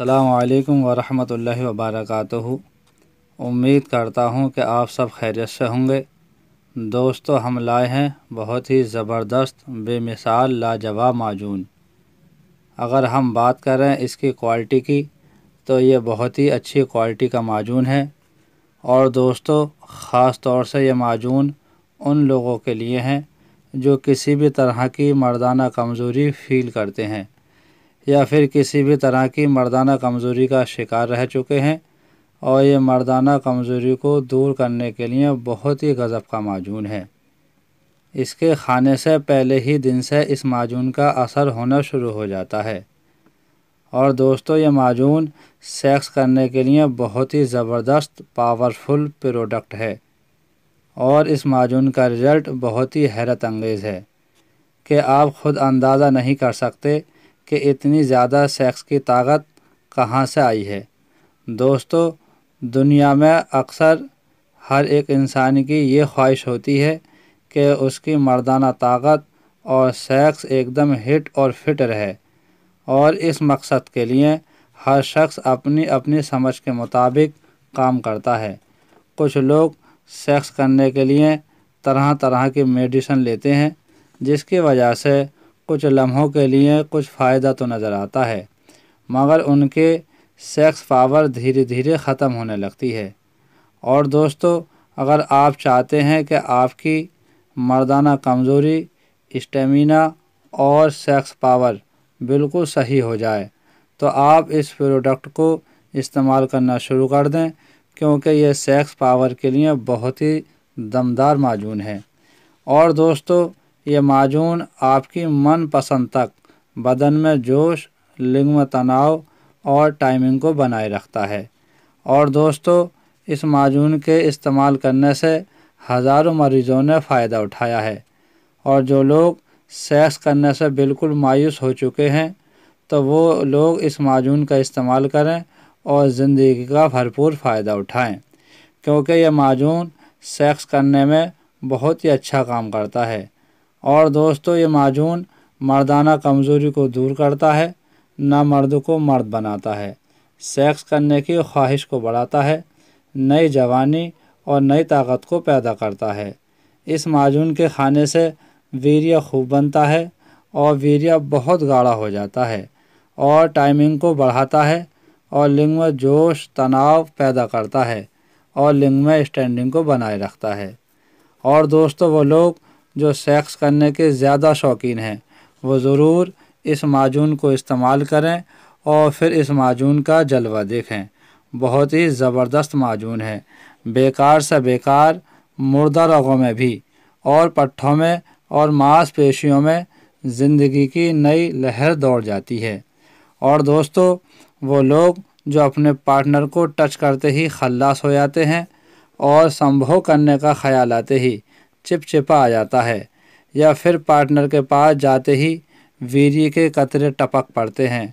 अल्लाम वरहमल वबरक उम्मीद करता हूँ कि आप सब खैरियत से होंगे दोस्तों हम लाए हैं बहुत ही ज़बरदस्त बेमिसाल लाजवाब माजून अगर हम बात करें इसकी क्वालिटी की तो ये बहुत ही अच्छी क्वालिटी का माजून है और दोस्तों ख़ास तौर से ये माजून उन लोगों के लिए हैं जो किसी भी तरह की मर्दाना कमज़ोरी फ़ील करते हैं या फिर किसी भी तरह की मर्दाना कमज़ोरी का शिकार रह चुके हैं और ये मर्दाना कमज़ोरी को दूर करने के लिए बहुत ही गज़ब का माजून है इसके खाने से पहले ही दिन से इस माजून का असर होना शुरू हो जाता है और दोस्तों ये माजून सेक्स करने के लिए बहुत ही ज़बरदस्त पावरफुल प्रोडक्ट है और इस माजून का रिज़ल्ट बहुत ही हैरत अंगेज़ है कि आप ख़ुद अंदाज़ा नहीं कर सकते कि इतनी ज़्यादा सेक्स की ताकत कहाँ से आई है दोस्तों दुनिया में अक्सर हर एक इंसान की ये ख्वाहिश होती है कि उसकी मर्दाना ताकत और सेक्स एकदम हिट और फिट रहे और इस मकसद के लिए हर शख्स अपनी अपनी समझ के मुताबिक काम करता है कुछ लोग सेक्स करने के लिए तरह तरह की मेडिसन लेते हैं जिसकी वजह से कुछ लम्हों के लिए कुछ फ़ायदा तो नज़र आता है मगर उनके सेक्स पावर धीरे धीरे ख़त्म होने लगती है और दोस्तों अगर आप चाहते हैं कि आपकी मर्दाना कमज़ोरी स्टेमिना और सेक्स पावर बिल्कुल सही हो जाए तो आप इस प्रोडक्ट को इस्तेमाल करना शुरू कर दें क्योंकि यह सेक्स पावर के लिए बहुत ही दमदार माजून है और दोस्तों ये माजून आपकी मनपसंद तक बदन में जोश लिंग में तनाव और टाइमिंग को बनाए रखता है और दोस्तों इस माजून के इस्तेमाल करने से हज़ारों मरीज़ों ने फ़ायदा उठाया है और जो लोग सेक्स करने से बिल्कुल मायूस हो चुके हैं तो वो लोग इस माजून का इस्तेमाल करें और ज़िंदगी का भरपूर फ़ायदा उठाएं क्योंकि यह माजून सेक्स करने में बहुत ही अच्छा काम करता है और दोस्तों ये माजून मर्दाना कमज़ोरी को दूर करता है ना मर्द को मर्द बनाता है सेक्स करने की ख्वाहिश को बढ़ाता है नई जवानी और नई ताकत को पैदा करता है इस माजून के खाने से वीर्य खूब बनता है और वीर्य बहुत गाढ़ा हो जाता है और टाइमिंग को बढ़ाता है और लिंग में जोश तनाव पैदा करता है और लिंग में स्टैंडिंग को बनाए रखता है और दोस्तों वो लोग जो सेक्स करने के ज़्यादा शौकीन हैं वो ज़रूर इस माजून को इस्तेमाल करें और फिर इस माजून का जलवा देखें बहुत ही ज़बरदस्त माजून है बेकार से बेकार मुर्दा रगों में भी और पट्ठों में और मांसपेशियों में ज़िंदगी की नई लहर दौड़ जाती है और दोस्तों वो लोग जो अपने पार्टनर को टच करते ही खल्लास हो जाते हैं और संभव करने का ख्याल आते ही चिपचिपा आ जाता है या फिर पार्टनर के पास जाते ही वीर्य के कतरे टपक पड़ते हैं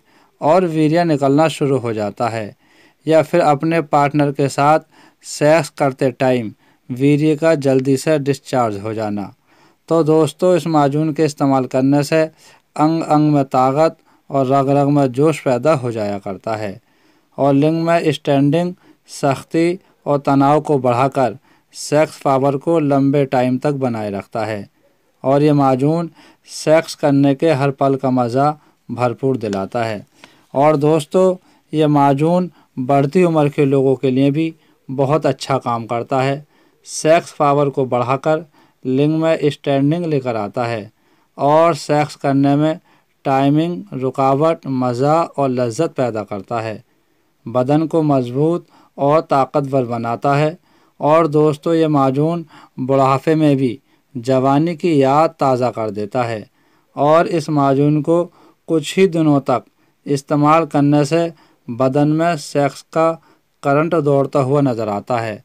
और वीर्य निकलना शुरू हो जाता है या फिर अपने पार्टनर के साथ सेक्स करते टाइम वीर्य का जल्दी से डिस्चार्ज हो जाना तो दोस्तों इस माजून के इस्तेमाल करने से अंग अंग में ताकत और रग रग में जोश पैदा हो जाया करता है और लिंग में स्टैंडिंग सख्ती और तनाव को बढ़ाकर सेक्स पावर को लंबे टाइम तक बनाए रखता है और ये माजून सेक्स करने के हर पल का मज़ा भरपूर दिलाता है और दोस्तों ये माजून बढ़ती उम्र के लोगों के लिए भी बहुत अच्छा काम करता है सेक्स पावर को बढ़ाकर लिंग में स्टैंडिंग लेकर आता है और सेक्स करने में टाइमिंग रुकावट मज़ा और लज्जत पैदा करता है बदन को मजबूत और ताकतवर बनाता है और दोस्तों ये माजून बुढ़ापे में भी जवानी की याद ताज़ा कर देता है और इस माजून को कुछ ही दिनों तक इस्तेमाल करने से बदन में सेक्स का करंट दौड़ता हुआ नज़र आता है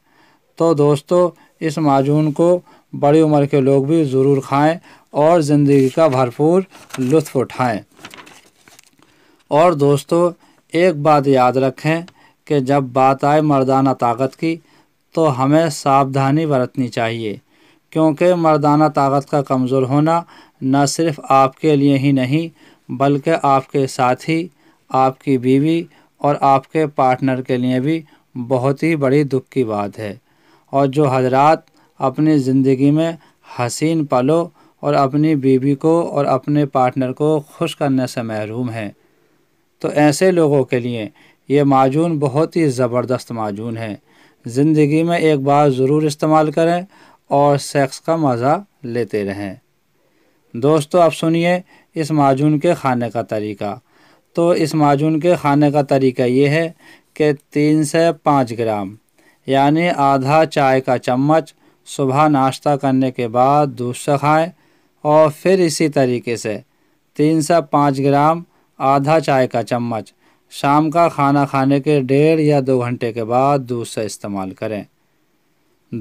तो दोस्तों इस माजून को बड़ी उम्र के लोग भी ज़रूर खाएं और ज़िंदगी का भरपूर लुत्फ़ उठाएं और दोस्तों एक बात याद रखें कि जब बात आए मर्दाना ताकत की तो हमें सावधानी बरतनी चाहिए क्योंकि मर्दाना ताकत का कमज़ोर होना न सिर्फ आपके लिए ही नहीं बल्कि आपके साथी आपकी बीवी और आपके पार्टनर के लिए भी बहुत ही बड़ी दुख की बात है और जो हजरात अपनी ज़िंदगी में हसीन पलो और अपनी बीवी को और अपने पार्टनर को खुश करने से महरूम हैं तो ऐसे लोगों के लिए ये माजून बहुत ही ज़बरदस्त माजून है ज़िंदगी में एक बार ज़रूर इस्तेमाल करें और सेक्स का मज़ा लेते रहें दोस्तों अब सुनिए इस माजून के खाने का तरीका तो इस माजून के खाने का तरीका ये है कि तीन से पाँच ग्राम यानी आधा चाय का चम्मच सुबह नाश्ता करने के बाद दूध से खाएँ और फिर इसी तरीके से तीन से पाँच ग्राम आधा चाय का चम्मच शाम का खाना खाने के डेढ़ या दो घंटे के बाद दूध से इस्तेमाल करें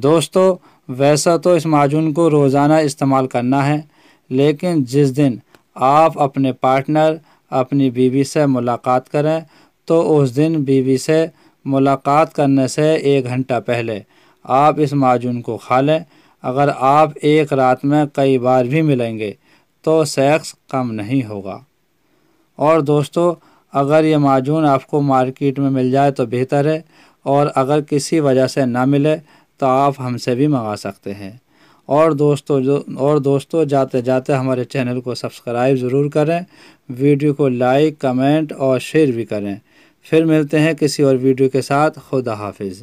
दोस्तों वैसा तो इस माजून को रोज़ाना इस्तेमाल करना है लेकिन जिस दिन आप अपने पार्टनर अपनी बीवी से मुलाकात करें तो उस दिन बीवी से मुलाकात करने से एक घंटा पहले आप इस माजून को खा लें अगर आप एक रात में कई बार भी मिलेंगे तो सेक्स कम नहीं होगा और दोस्तों अगर ये माजून आपको मार्केट में मिल जाए तो बेहतर है और अगर किसी वजह से ना मिले तो आप हमसे भी मंगा सकते हैं और दोस्तों जो और दोस्तों जाते जाते हमारे चैनल को सब्सक्राइब ज़रूर करें वीडियो को लाइक कमेंट और शेयर भी करें फिर मिलते हैं किसी और वीडियो के साथ खुदा हाफिज़